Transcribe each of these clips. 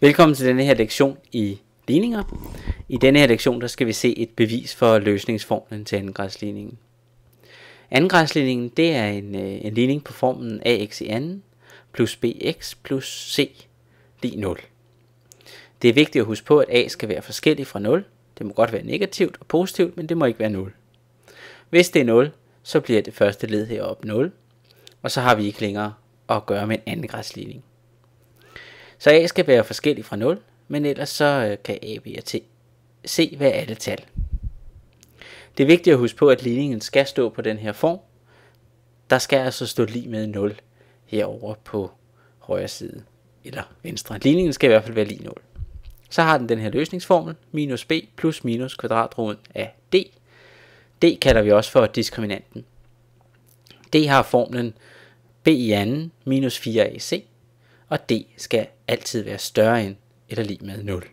Velkommen til denne her lektion i ligninger. I denne her lektion der skal vi se et bevis for løsningsformlen til andengræsligningen. Andengræsligningen det er en, øh, en ligning på formen ax i anden plus bx plus c lige 0. Det er vigtigt at huske på, at a skal være forskellig fra 0. Det må godt være negativt og positivt, men det må ikke være 0. Hvis det er 0, så bliver det første led heroppe 0, og så har vi ikke længere at gøre med en andengræsligning. Så A skal være forskellig fra 0, men ellers så øh, kan A, B T Se hvad alle tal. Det er vigtigt at huske på, at ligningen skal stå på den her form. Der skal altså stå lige med 0 herover på højre side eller venstre. Ligningen skal i hvert fald være lige 0. Så har den den her løsningsformel, minus b plus minus kvadratroden af d. d kalder vi også for diskriminanten. d har formlen b i anden minus 4ac, og d skal altid være større end eller lige med 0.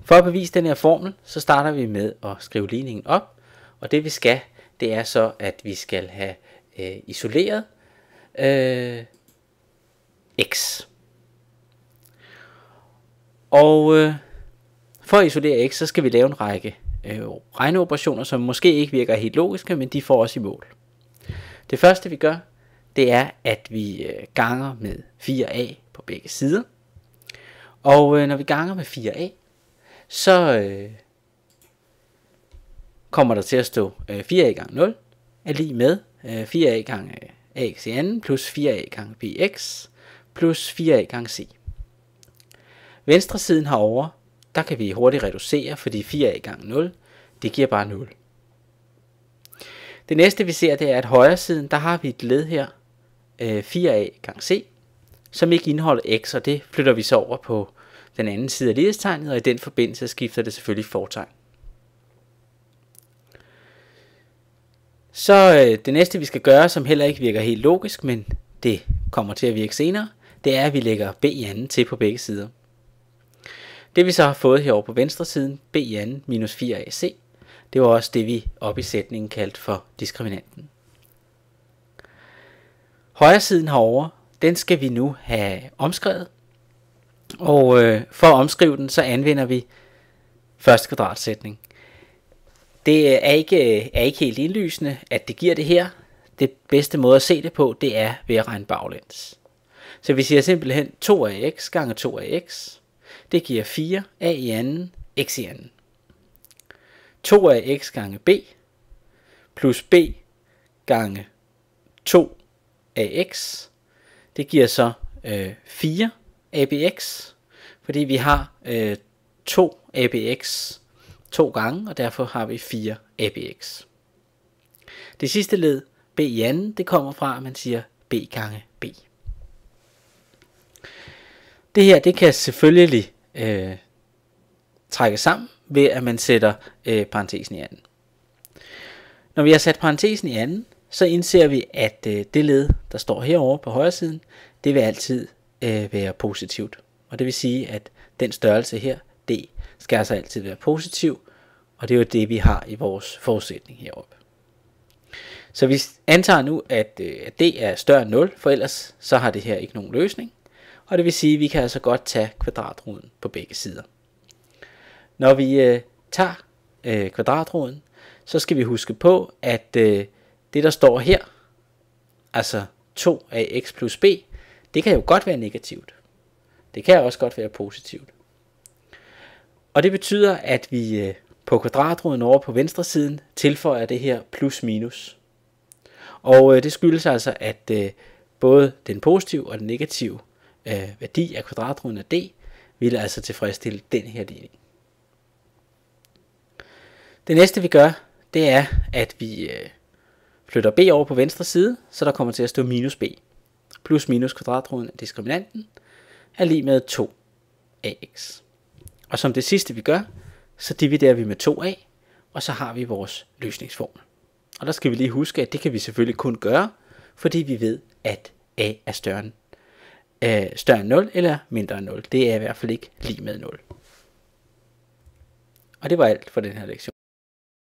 For at bevise den her formel, så starter vi med at skrive ligningen op, og det vi skal, det er så, at vi skal have øh, isoleret øh, x. Og øh, for at isolere x, så skal vi lave en række øh, regneoperationer, som måske ikke virker helt logiske, men de får os i mål. Det første vi gør, det er, at vi øh, ganger med 4a på begge sider. Og øh, når vi ganger med 4a, så øh, kommer der til at stå 4a gange 0 er lige med 4a gange ax i anden plus 4a gange bx plus 4a gange c. Venstre siden herovre, der kan vi hurtigt reducere, fordi 4a gange 0, det giver bare 0. Det næste vi ser, det er, at højre siden, der har vi et led her, 4a øh, gang c, som ikke indeholder x, og det flytter vi så over på den anden side af ledestegnet, og i den forbindelse skifter det selvfølgelig fortegn. Så øh, det næste vi skal gøre, som heller ikke virker helt logisk, men det kommer til at virke senere, det er, at vi lægger b i anden til på begge sider. Det vi så har fået herovre på venstre siden, b i anden minus 4ac, det var også det vi op i sætningen kaldte for diskriminanten. Højresiden herovre, den skal vi nu have omskrevet. Og øh, for at omskrive den, så anvender vi første kvadratsætning. Det øh, er ikke, øh, er ikke helt indlysende, at det giver det her. Det bedste måde at se det på, det er ved at regne baglæns. Så vi siger simpelthen 2 af x gange 2 af x. Det giver 4 a i anden, x i anden. 2 af x gange b plus b gange 2 AX. Det giver så øh, 4 ABX, fordi vi har øh, 2 ABX to gange, og derfor har vi 4 ABX. Det sidste led, B i anden, det kommer fra, at man siger B gange B. Det her, det kan selvfølgelig øh, trækkes sammen ved, at man sætter øh, parentesen i anden. Når vi har sat parentesen i anden, så indser vi, at øh, det led, der står herovre på højre siden, det vil altid øh, være positivt. Og det vil sige, at den størrelse her, D, skal altså altid være positiv, og det er jo det, vi har i vores forudsætning heroppe. Så vi antager nu, at, øh, D er større end 0, for ellers så har det her ikke nogen løsning. Og det vil sige, at vi kan altså godt tage kvadratroden på begge sider. Når vi tager kvadratroden, så skal vi huske på, at øh, det der står her, altså 2 af x plus b, det kan jo godt være negativt. Det kan også godt være positivt. Og det betyder, at vi øh, på kvadratroden over på venstre siden tilføjer det her plus minus. Og øh, det skyldes altså, at øh, både den positive og den negative værdi af kvadratroden af d vil altså tilfredsstille den her deling. Det næste vi gør, det er, at vi flytter b over på venstre side, så der kommer til at stå minus b. Plus minus kvadratroden af diskriminanten er lige med 2ax. Og som det sidste vi gør, så dividerer vi med 2a, og så har vi vores løsningsformel. Og der skal vi lige huske, at det kan vi selvfølgelig kun gøre, fordi vi ved, at a er større end, øh, større end 0 eller mindre end 0. Det er i hvert fald ikke lige med 0. Og det var alt for den her lektion.